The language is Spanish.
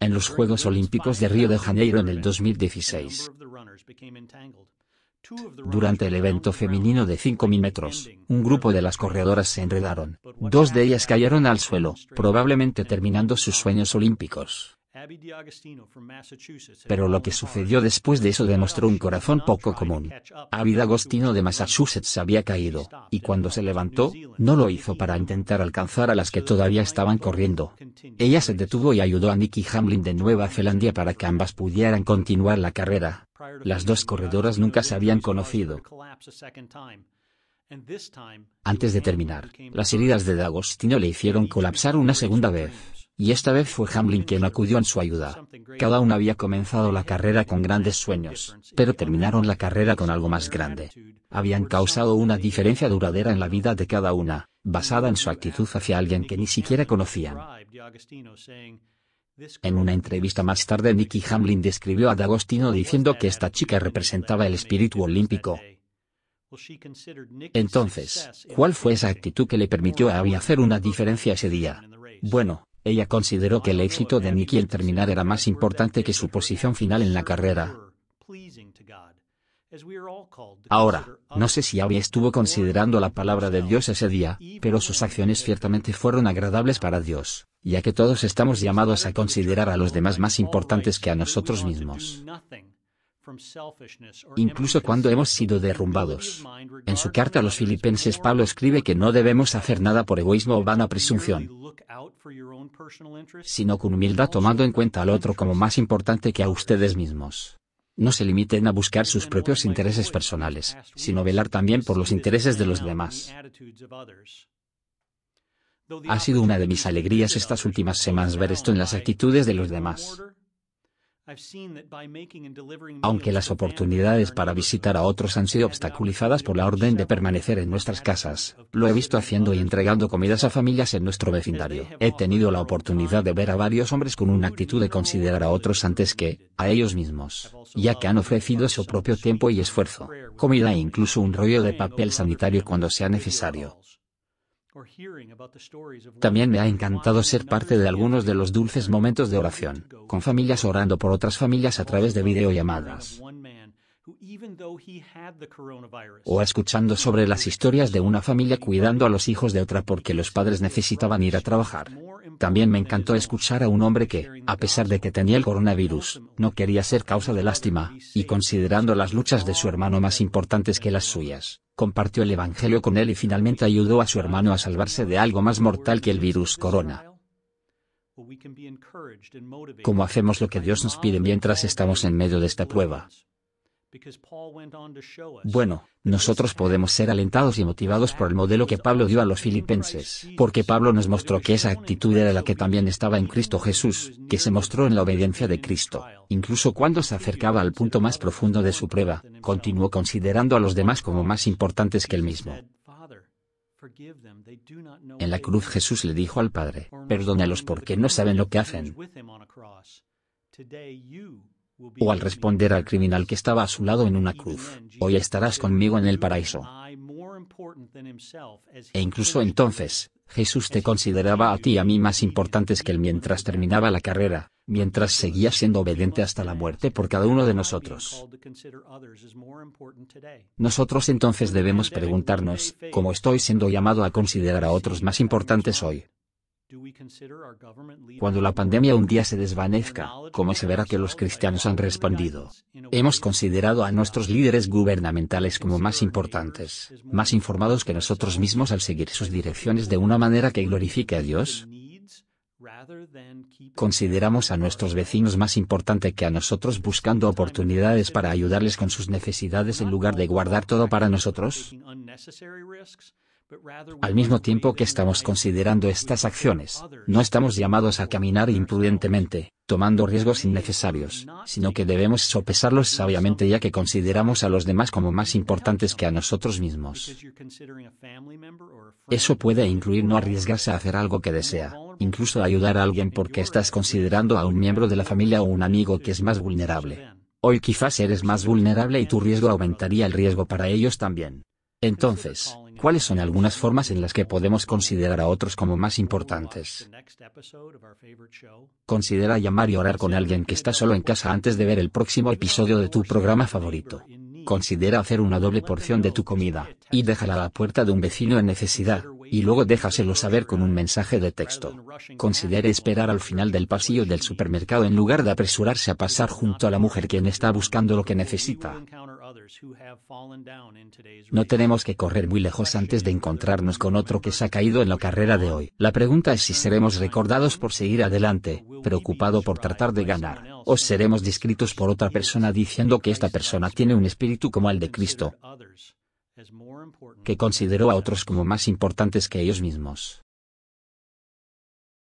En los Juegos Olímpicos de Río de Janeiro en el 2016, durante el evento femenino de 5000 metros, un grupo de las corredoras se enredaron, dos de ellas cayeron al suelo, probablemente terminando sus sueños olímpicos. Pero lo que sucedió después de eso demostró un corazón poco común. Abby D'Agostino de Massachusetts había caído, y cuando se levantó, no lo hizo para intentar alcanzar a las que todavía estaban corriendo. Ella se detuvo y ayudó a Nikki Hamlin de Nueva Zelanda para que ambas pudieran continuar la carrera. Las dos corredoras nunca se habían conocido. Antes de terminar, las heridas de D'Agostino le hicieron colapsar una segunda vez y esta vez fue Hamlin quien acudió en su ayuda. Cada uno había comenzado la carrera con grandes sueños, pero terminaron la carrera con algo más grande. Habían causado una diferencia duradera en la vida de cada una, basada en su actitud hacia alguien que ni siquiera conocían. En una entrevista más tarde, Nicky Hamlin describió a D'Agostino diciendo que esta chica representaba el espíritu olímpico, entonces, ¿cuál fue esa actitud que le permitió a Abby hacer una diferencia ese día? Bueno, ella consideró que el éxito de Nicky en terminar era más importante que su posición final en la carrera. Ahora, no sé si Abby estuvo considerando la palabra de Dios ese día, pero sus acciones ciertamente fueron agradables para Dios, ya que todos estamos llamados a considerar a los demás más importantes que a nosotros mismos incluso cuando hemos sido derrumbados. En su carta a los filipenses Pablo escribe que no debemos hacer nada por egoísmo o vana presunción, sino con humildad tomando en cuenta al otro como más importante que a ustedes mismos. No se limiten a buscar sus propios intereses personales, sino velar también por los intereses de los demás. Ha sido una de mis alegrías estas últimas semanas ver esto en las actitudes de los demás. Aunque las oportunidades para visitar a otros han sido obstaculizadas por la orden de permanecer en nuestras casas, lo he visto haciendo y entregando comidas a familias en nuestro vecindario. He tenido la oportunidad de ver a varios hombres con una actitud de considerar a otros antes que a ellos mismos, ya que han ofrecido su propio tiempo y esfuerzo, comida e incluso un rollo de papel sanitario cuando sea necesario. También me ha encantado ser parte de algunos de los dulces momentos de oración, con familias orando por otras familias a través de videollamadas o escuchando sobre las historias de una familia cuidando a los hijos de otra porque los padres necesitaban ir a trabajar. También me encantó escuchar a un hombre que, a pesar de que tenía el coronavirus, no quería ser causa de lástima, y considerando las luchas de su hermano más importantes que las suyas, compartió el Evangelio con él y finalmente ayudó a su hermano a salvarse de algo más mortal que el virus corona. ¿Cómo hacemos lo que Dios nos pide mientras estamos en medio de esta prueba? Bueno, nosotros podemos ser alentados y motivados por el modelo que Pablo dio a los filipenses, porque Pablo nos mostró que esa actitud era la que también estaba en Cristo Jesús, que se mostró en la obediencia de Cristo. Incluso cuando se acercaba al punto más profundo de su prueba, continuó considerando a los demás como más importantes que él mismo. En la cruz Jesús le dijo al Padre, Perdónelos porque no saben lo que hacen o al responder al criminal que estaba a su lado en una cruz, hoy estarás conmigo en el paraíso. E incluso entonces, Jesús te consideraba a ti y a mí más importantes que él mientras terminaba la carrera, mientras seguía siendo obediente hasta la muerte por cada uno de nosotros. Nosotros entonces debemos preguntarnos, ¿cómo estoy siendo llamado a considerar a otros más importantes hoy? Cuando la pandemia un día se desvanezca, ¿cómo se verá que los cristianos han respondido? Hemos considerado a nuestros líderes gubernamentales como más importantes, más informados que nosotros mismos al seguir sus direcciones de una manera que glorifique a Dios. Consideramos a nuestros vecinos más importante que a nosotros buscando oportunidades para ayudarles con sus necesidades en lugar de guardar todo para nosotros. Al mismo tiempo que estamos considerando estas acciones, no estamos llamados a caminar imprudentemente, tomando riesgos innecesarios, sino que debemos sopesarlos sabiamente ya que consideramos a los demás como más importantes que a nosotros mismos. Eso puede incluir no arriesgarse a hacer algo que desea, incluso ayudar a alguien porque estás considerando a un miembro de la familia o un amigo que es más vulnerable. Hoy quizás eres más vulnerable y tu riesgo aumentaría el riesgo para ellos también. Entonces, ¿Cuáles son algunas formas en las que podemos considerar a otros como más importantes? Considera llamar y orar con alguien que está solo en casa antes de ver el próximo episodio de tu programa favorito. Considera hacer una doble porción de tu comida, y déjala a la puerta de un vecino en necesidad y luego déjaselo saber con un mensaje de texto. Considere esperar al final del pasillo del supermercado en lugar de apresurarse a pasar junto a la mujer quien está buscando lo que necesita. No tenemos que correr muy lejos antes de encontrarnos con otro que se ha caído en la carrera de hoy. La pregunta es si seremos recordados por seguir adelante, preocupado por tratar de ganar, o seremos descritos por otra persona diciendo que esta persona tiene un espíritu como el de Cristo que consideró a otros como más importantes que ellos mismos.